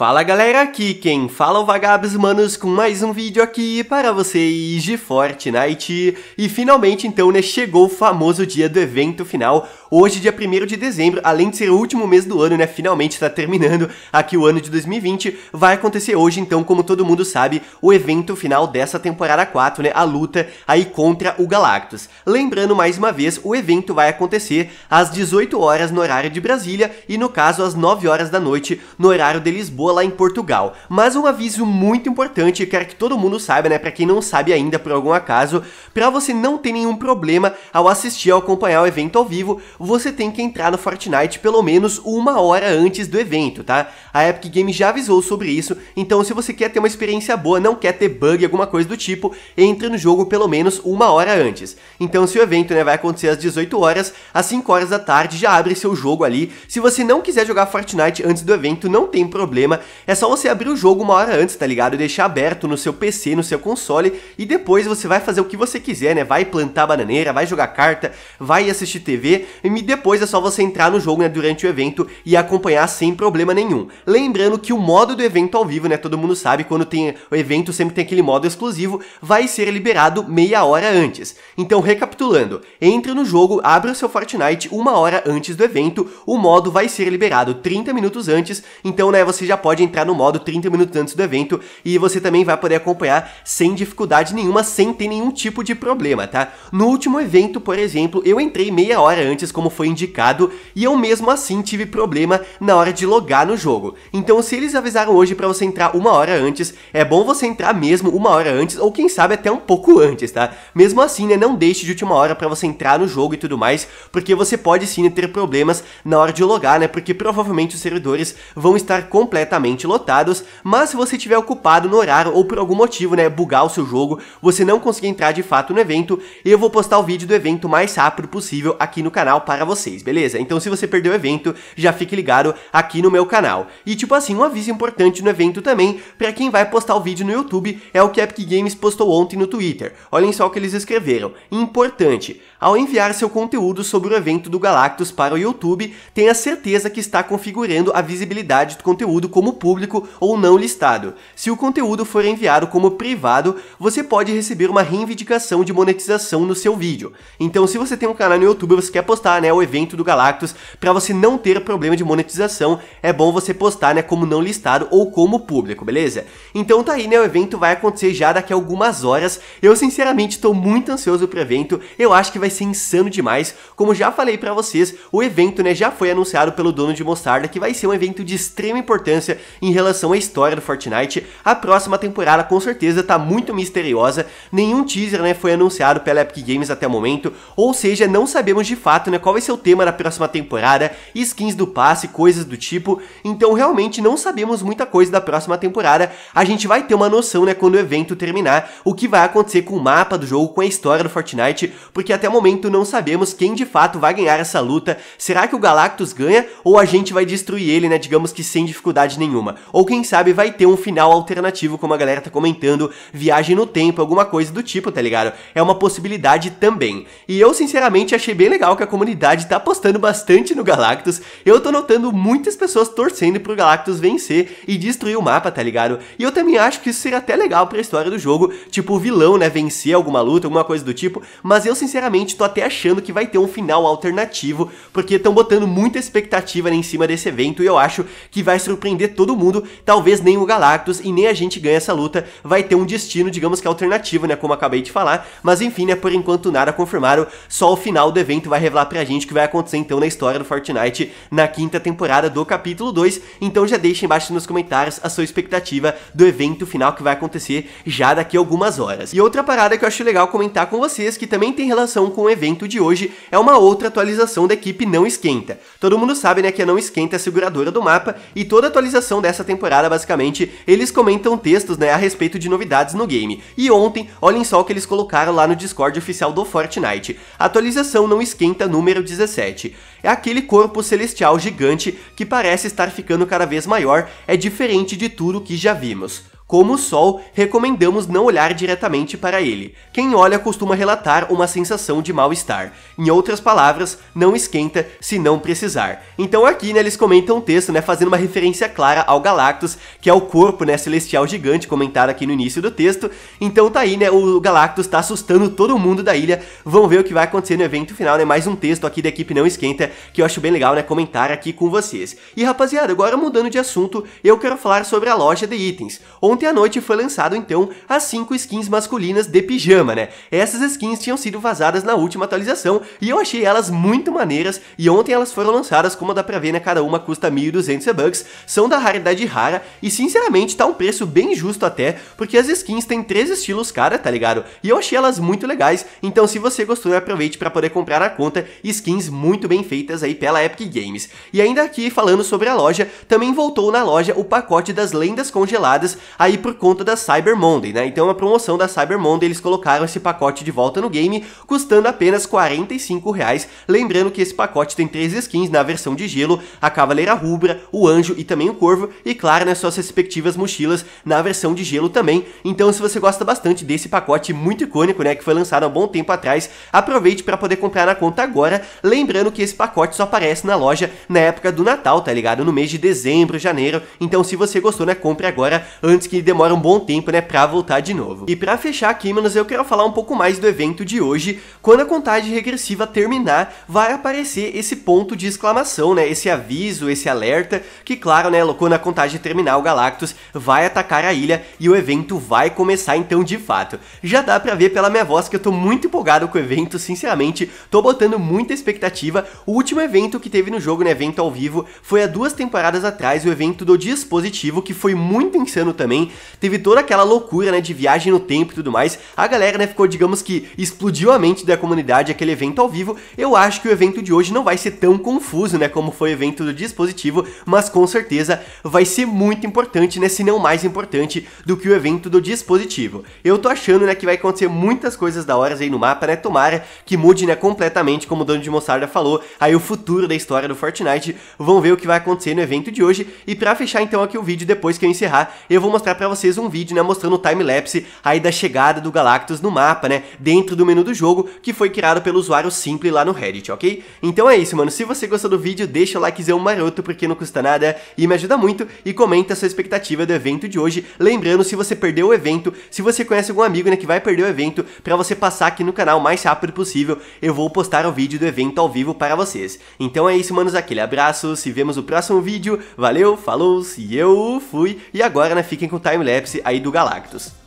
Fala galera, aqui quem fala é o Vagabos Manos com mais um vídeo aqui para vocês de Fortnite. E finalmente então, né, chegou o famoso dia do evento final, hoje dia 1 de dezembro, além de ser o último mês do ano, né, finalmente está terminando aqui o ano de 2020, vai acontecer hoje então, como todo mundo sabe, o evento final dessa temporada 4, né, a luta aí contra o Galactus. Lembrando mais uma vez, o evento vai acontecer às 18 horas no horário de Brasília e no caso às 9 horas da noite no horário de Lisboa, lá em Portugal. Mas um aviso muito importante, quero que todo mundo saiba, né, para quem não sabe ainda por algum acaso, para você não ter nenhum problema ao assistir ao acompanhar o evento ao vivo, você tem que entrar no Fortnite pelo menos uma hora antes do evento, tá? A Epic Games já avisou sobre isso, então se você quer ter uma experiência boa, não quer ter bug, alguma coisa do tipo, entre no jogo pelo menos uma hora antes. Então se o evento né, vai acontecer às 18 horas, às 5 horas da tarde já abre seu jogo ali. Se você não quiser jogar Fortnite antes do evento, não tem problema, é só você abrir o jogo uma hora antes, tá ligado? E deixar aberto no seu PC, no seu console, e depois você vai fazer o que você quiser, né? Vai plantar bananeira, vai jogar carta, vai assistir TV, e depois é só você entrar no jogo, né, durante o evento e acompanhar sem problema nenhum. Lembrando que o modo do evento ao vivo, né, todo mundo sabe, quando tem o evento sempre tem aquele modo exclusivo, vai ser liberado meia hora antes. Então, recapitulando, entre no jogo, abre o seu Fortnite uma hora antes do evento, o modo vai ser liberado 30 minutos antes, então, né, você já pode entrar no modo 30 minutos antes do evento e você também vai poder acompanhar sem dificuldade nenhuma, sem ter nenhum tipo de problema, tá? No último evento, por exemplo, eu entrei meia hora antes, como foi indicado, e eu mesmo assim tive problema na hora de logar no jogo. Então, se eles avisaram hoje para você entrar uma hora antes, é bom você entrar mesmo uma hora antes, ou quem sabe até um pouco antes, tá? Mesmo assim, né, não deixe de última hora para você entrar no jogo e tudo mais, porque você pode sim ter problemas na hora de logar, né? Porque provavelmente os servidores vão estar completamente completamente lotados, mas se você estiver ocupado no horário ou por algum motivo, né, bugar o seu jogo, você não conseguir entrar de fato no evento, eu vou postar o vídeo do evento o mais rápido possível aqui no canal para vocês, beleza? Então se você perdeu o evento, já fique ligado aqui no meu canal. E tipo assim, um aviso importante no evento também, para quem vai postar o vídeo no YouTube, é o que Epic Games postou ontem no Twitter. Olhem só o que eles escreveram. Importante, ao enviar seu conteúdo sobre o evento do Galactus para o YouTube, tenha certeza que está configurando a visibilidade do conteúdo com como público ou não listado. Se o conteúdo for enviado como privado, você pode receber uma reivindicação de monetização no seu vídeo. Então, se você tem um canal no YouTube, e você quer postar, né, o evento do Galactus, para você não ter problema de monetização, é bom você postar, né, como não listado ou como público, beleza? Então tá aí, né, o evento vai acontecer já daqui a algumas horas. Eu sinceramente estou muito ansioso pro evento. Eu acho que vai ser insano demais. Como já falei para vocês, o evento, né, já foi anunciado pelo dono de Mostarda que vai ser um evento de extrema importância notícia em relação à história do Fortnite. A próxima temporada com certeza tá muito misteriosa, nenhum teaser né, foi anunciado pela Epic Games até o momento, ou seja, não sabemos de fato né, qual vai ser o tema da próxima temporada, skins do passe, coisas do tipo, então realmente não sabemos muita coisa da próxima temporada, a gente vai ter uma noção né, quando o evento terminar, o que vai acontecer com o mapa do jogo, com a história do Fortnite, porque até o momento não sabemos quem de fato vai ganhar essa luta, será que o Galactus ganha ou a gente vai destruir ele, né, digamos que sem dificuldade nenhuma. Ou quem sabe vai ter um final alternativo, como a galera tá comentando, viagem no tempo, alguma coisa do tipo, tá ligado? É uma possibilidade também. E eu, sinceramente, achei bem legal que a comunidade tá apostando bastante no Galactus. Eu tô notando muitas pessoas torcendo pro Galactus vencer e destruir o mapa, tá ligado? E eu também acho que isso seria até legal pra história do jogo, tipo o vilão, né, vencer alguma luta, alguma coisa do tipo, mas eu, sinceramente, tô até achando que vai ter um final alternativo, porque estão botando muita expectativa né, em cima desse evento e eu acho que vai surpreender todo mundo, talvez nem o Galactus e nem a gente ganhe essa luta, vai ter um destino, digamos que alternativo, né, como acabei de falar, mas enfim, né, por enquanto nada confirmaram, só o final do evento vai revelar pra gente o que vai acontecer então na história do Fortnite na quinta temporada do capítulo 2, então já deixa embaixo nos comentários a sua expectativa do evento final que vai acontecer já daqui a algumas horas. E outra parada que eu acho legal comentar com vocês, que também tem relação com o evento de hoje, é uma outra atualização da equipe Não Esquenta. Todo mundo sabe, né, que a Não Esquenta é a seguradora do mapa, e toda atualização atualização dessa temporada, basicamente, eles comentam textos né, a respeito de novidades no game. E ontem, olhem só o que eles colocaram lá no Discord oficial do Fortnite. Atualização não esquenta número 17. É aquele corpo celestial gigante que parece estar ficando cada vez maior, é diferente de tudo que já vimos. Como o Sol, recomendamos não olhar diretamente para ele. Quem olha costuma relatar uma sensação de mal-estar. Em outras palavras, não esquenta se não precisar. Então aqui, né, eles comentam um texto, né, fazendo uma referência clara ao Galactus, que é o corpo, né, celestial gigante comentado aqui no início do texto. Então tá aí, né, o Galactus tá assustando todo mundo da ilha. Vamos ver o que vai acontecer no evento final, né? Mais um texto aqui da equipe Não Esquenta, que eu acho bem legal, né, comentar aqui com vocês. E rapaziada, agora mudando de assunto, eu quero falar sobre a loja de itens ontem à noite foi lançado então as 5 skins masculinas de pijama, né? Essas skins tinham sido vazadas na última atualização e eu achei elas muito maneiras e ontem elas foram lançadas, como dá pra ver, né? Cada uma custa 1.200 bucks, são da raridade rara e sinceramente tá um preço bem justo até, porque as skins têm três estilos cara, tá ligado? E eu achei elas muito legais, então se você gostou, aproveite para poder comprar na conta skins muito bem feitas aí pela Epic Games. E ainda aqui falando sobre a loja, também voltou na loja o pacote das lendas congeladas, a aí por conta da Cyber Monday, né? Então, é uma promoção da Cyber Monday, eles colocaram esse pacote de volta no game, custando apenas R$45, 45 reais. Lembrando que esse pacote tem três skins na versão de gelo, a Cavaleira Rubra, o Anjo e também o Corvo, e claro, nas né, suas respectivas mochilas na versão de gelo também. Então, se você gosta bastante desse pacote muito icônico, né, que foi lançado há um bom tempo atrás, aproveite para poder comprar na conta agora, lembrando que esse pacote só aparece na loja na época do Natal, tá ligado? No mês de dezembro, janeiro. Então, se você gostou, né, compre agora antes que demora um bom tempo, né, pra voltar de novo. E pra fechar aqui, manos, eu quero falar um pouco mais do evento de hoje. Quando a contagem regressiva terminar, vai aparecer esse ponto de exclamação, né, esse aviso, esse alerta, que claro, né, quando a contagem terminar, o Galactus vai atacar a ilha e o evento vai começar então de fato. Já dá pra ver pela minha voz que eu tô muito empolgado com o evento, sinceramente, tô botando muita expectativa. O último evento que teve no jogo, né, evento ao vivo, foi há duas temporadas atrás, o evento do dispositivo, que foi muito insano também teve toda aquela loucura, né, de viagem no tempo e tudo mais. A galera, né, ficou, digamos que, explodiu a mente da comunidade aquele evento ao vivo. Eu acho que o evento de hoje não vai ser tão confuso, né, como foi o evento do dispositivo, mas com certeza vai ser muito importante, né, se não mais importante do que o evento do dispositivo. Eu tô achando, né, que vai acontecer muitas coisas da hora aí no mapa, né, tomara que mude, né, completamente, como o dono de Mostarda falou, aí o futuro da história do Fortnite. vão ver o que vai acontecer no evento de hoje. E para fechar então aqui o vídeo, depois que eu encerrar, eu vou mostrar mostrar para vocês um vídeo, né, mostrando o time-lapse aí da chegada do Galactus no mapa, né, dentro do menu do jogo, que foi criado pelo usuário Simple lá no Reddit, ok? Então é isso, mano, se você gostou do vídeo, deixa o likezão maroto, porque não custa nada e me ajuda muito, e comenta a sua expectativa do evento de hoje, lembrando, se você perdeu o evento, se você conhece algum amigo, né, que vai perder o evento, para você passar aqui no canal o mais rápido possível, eu vou postar o vídeo do evento ao vivo para vocês. Então é isso, manos, aquele abraço, se vemos no próximo vídeo, valeu, falou, e eu fui, e agora, né, fiquem com um time-lapse aí do Galactus.